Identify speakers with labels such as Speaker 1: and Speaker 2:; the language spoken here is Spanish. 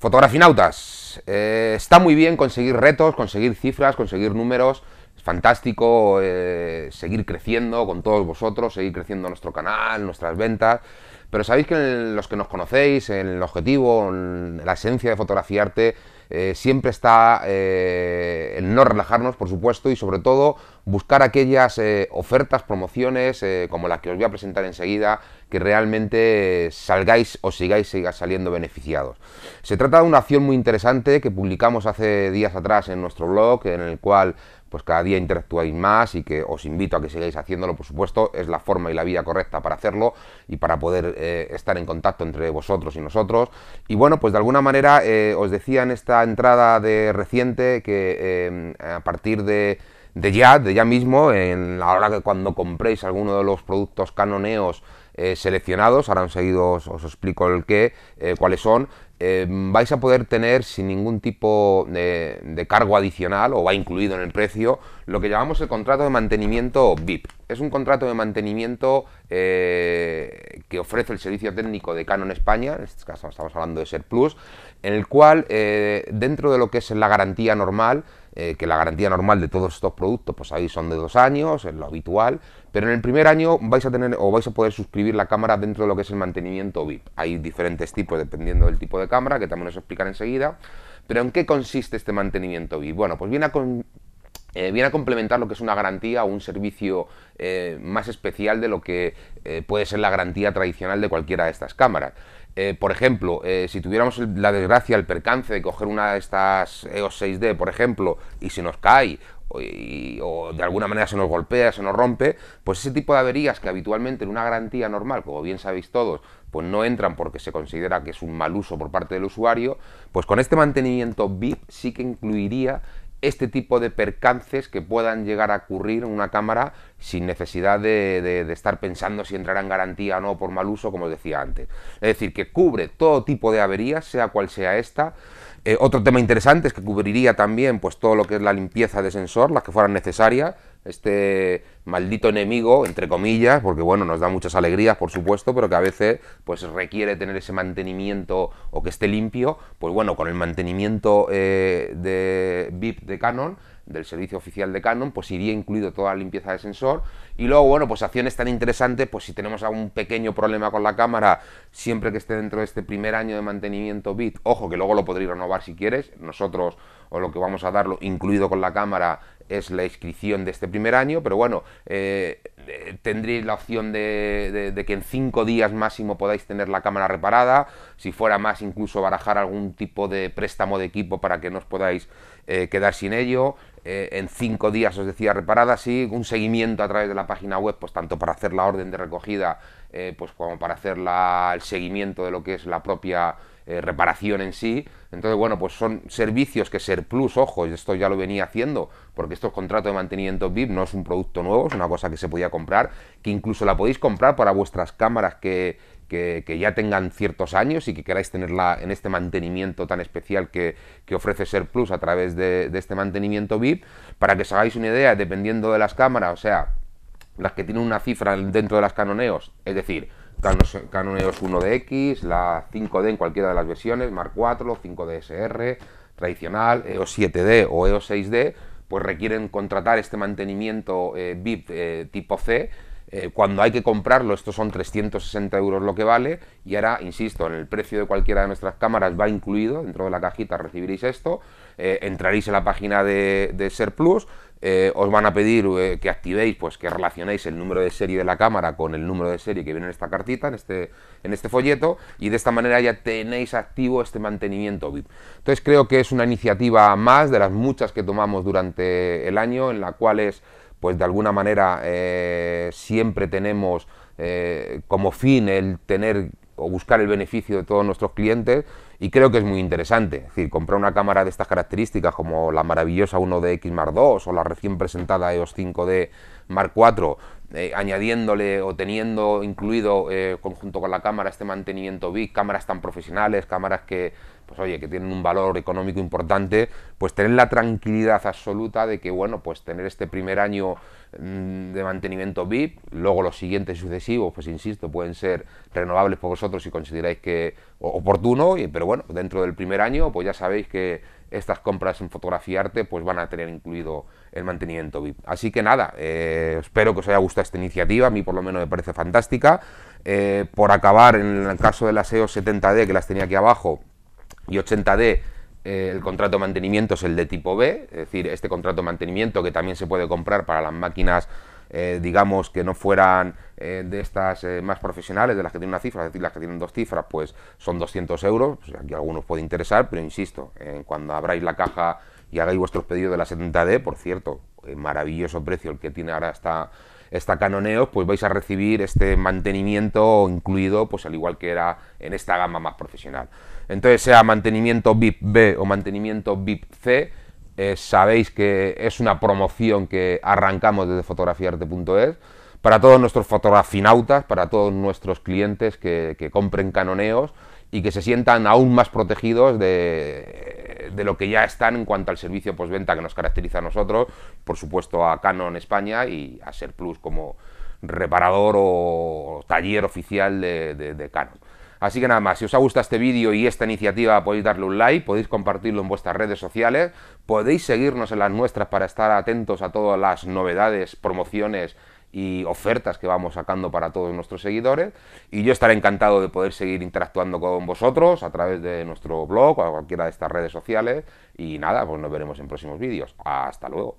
Speaker 1: Fotografinautas, eh, está muy bien conseguir retos, conseguir cifras, conseguir números, es fantástico eh, seguir creciendo con todos vosotros, seguir creciendo nuestro canal, nuestras ventas, pero sabéis que en los que nos conocéis, el objetivo, en la esencia de fotografiarte, eh, siempre está eh, el no relajarnos, por supuesto, y sobre todo buscar aquellas eh, ofertas, promociones, como las que os voy a presentar enseguida, que realmente salgáis o sigáis, sigáis saliendo beneficiados. Se trata de una acción muy interesante que publicamos hace días atrás en nuestro blog, en el cual pues cada día interactuáis más y que os invito a que sigáis haciéndolo, por supuesto, es la forma y la vía correcta para hacerlo y para poder eh, estar en contacto entre vosotros y nosotros. Y bueno, pues de alguna manera eh, os decía en esta entrada de reciente que eh, a partir de ya, de ya mismo, en la hora que cuando compréis alguno de los productos canoneos seleccionados, ahora enseguida os, explico el qué, cuáles son, Em, vais a poder tener sin ningún tipo de, cargo adicional o va incluido en el precio lo que llamamos el contrato de mantenimiento VIP. Es un contrato de mantenimiento eh, que ofrece el servicio técnico de Canon España, en este caso estamos hablando de Ser Plus, en el cual eh, dentro de lo que es la garantía normal eh, que la garantía normal de todos estos productos, pues ahí son de dos años, es lo habitual, pero en el primer año vais a tener o vais a poder suscribir la cámara dentro de lo que es el mantenimiento VIP. Hay diferentes tipos dependiendo del tipo de cámara, que también os explicaré enseguida. Pero ¿en qué consiste este mantenimiento VIP? Bueno, pues viene a eh, viene a complementar lo que es una garantía o un servicio eh, más especial de lo que puede ser la garantía tradicional de cualquiera de estas cámaras. Eh, por ejemplo, eh, si tuviéramos la desgracia, el percance de coger una de estas EOS 6D, por ejemplo, y se nos cae, o, o, de alguna manera se nos golpea, se nos rompe, pues ese tipo de averías que habitualmente en una garantía normal, como bien sabéis todos, pues no entran porque se considera que es un mal uso por parte del usuario, pues con este mantenimiento VIP sí que incluiría este tipo de percances que puedan llegar a ocurrir en una cámara sin necesidad de, estar pensando si entrará en garantía o no por mal uso, como decía antes. Es decir, que cubre todo tipo de averías, sea cual sea esta. Eh, otro tema interesante es que cubriría también pues, todo lo que es la limpieza de sensor, las que fueran necesarias. Este maldito enemigo, entre comillas, porque bueno, nos da muchas alegrías, por supuesto, pero que a veces pues requiere tener ese mantenimiento o que esté limpio, pues bueno, con el mantenimiento eh, de VIP de Canon, del servicio oficial de Canon, pues iría incluido toda la limpieza de sensor. Y luego, bueno, pues acciones tan interesantes, pues si tenemos algún pequeño problema con la cámara, siempre que esté dentro de este primer año de mantenimiento BIT, ojo que luego lo podréis renovar si quieres, nosotros o lo que vamos a darlo incluido con la cámara es la inscripción de este primer año, pero bueno, eh, eh, tendréis la opción de, que en cinco días máximo podáis tener la cámara reparada, si fuera más incluso barajar algún tipo de préstamo de equipo para que no os podáis eh, quedar sin ello, en cinco días os decía reparada, sí, un seguimiento a través de la página web, pues tanto para hacer la orden de recogida, pues como para hacer el seguimiento de lo que es la propia eh, reparación en sí. Entonces, bueno, pues son servicios que Ser Plus, ojo, esto ya lo venía haciendo, porque estos contratos de mantenimiento VIP no es un producto nuevo, es una cosa que se podía comprar, que incluso la podéis comprar para vuestras cámaras que, ya tengan ciertos años y que queráis tenerla en este mantenimiento tan especial que, ofrece Ser Plus a través de, de, este mantenimiento VIP. Para que os hagáis una idea, dependiendo de las cámaras, o sea, las que tienen una cifra dentro de las canoneos, es decir, Canon EOS 1DX, la 5D en cualquiera de las versiones, Mark IV, 5DSR, tradicional, EOS 7D o EOS e 6D, pues requieren contratar este mantenimiento eh, VIP eh, tipo C eh, cuando hay que comprarlo, estos son 360 euros lo que vale, y ahora, insisto, en el precio de cualquiera de nuestras cámaras va incluido, dentro de la cajita recibiréis esto, eh, entraréis en la página de, Ser Plus, eh, os van a pedir que activéis, pues que relacionéis el número de serie de la cámara con el número de serie que viene en esta cartita, en este, en este folleto, y de esta manera ya tenéis activo este mantenimiento VIP. Entonces creo que es una iniciativa más de las muchas que tomamos durante el año, en la cual es pues de alguna manera eh, siempre tenemos eh, como fin el tener o buscar el beneficio de todos nuestros clientes y creo que es muy interesante. Es decir, comprar una cámara de estas características como la maravillosa 1DX Mark II o la recién presentada EOS 5D Mark IV, eh, añadiéndole o teniendo incluido conjunto con la cámara este mantenimiento BIC, cámaras tan profesionales, cámaras que pues oye, que tienen un valor económico importante, pues tener la tranquilidad absoluta de que, bueno, pues tener este primer año mm, de mantenimiento VIP, luego los siguientes sucesivos, pues insisto, pueden ser renovables por vosotros si consideráis que oportuno, pero bueno, dentro del primer año, pues ya sabéis que estas compras en fotografía arte pues van a tener incluido el mantenimiento VIP. Así que nada, eh, espero que os haya gustado esta iniciativa, a mí por lo menos me parece fantástica. Eh, por acabar, en el caso de las EOS 70D, que las tenía aquí abajo, y 80D, eh, el contrato de mantenimiento es el de tipo B, es decir, este contrato de mantenimiento que también se puede comprar para las máquinas, eh, digamos, que no fueran eh, de estas más profesionales, de las que tienen una cifra, es decir, las que tienen dos cifras, pues son 200 euros, pues aquí algunos puede interesar, pero insisto, cuando abráis la caja y hagáis vuestros pedidos de la 70D, por cierto, maravilloso precio el que tiene ahora esta esta Canoneos, pues vais a recibir este mantenimiento incluido, pues al igual que era en esta gama más profesional. Entonces, sea mantenimiento VIP B o mantenimiento VIP C, eh, sabéis que es una promoción que arrancamos desde fotografiarte.es para todos nuestros fotografinautas, para todos nuestros clientes que, que compren canoneos y que se sientan aún más protegidos de, lo que ya están en cuanto al servicio postventa que nos caracteriza a nosotros, por supuesto a Canon España y a Ser Plus como reparador o taller oficial de, de Canon. Así que nada más, si os ha gustado este vídeo y esta iniciativa podéis darle un like, podéis compartirlo en vuestras redes sociales, podéis seguirnos en las nuestras para estar atentos a todas las novedades, promociones y ofertas que vamos sacando para todos nuestros seguidores. Y yo estaré encantado de poder seguir interactuando con vosotros a través de nuestro blog o a cualquiera de estas redes sociales. Y nada, pues nos veremos en próximos vídeos. Hasta luego.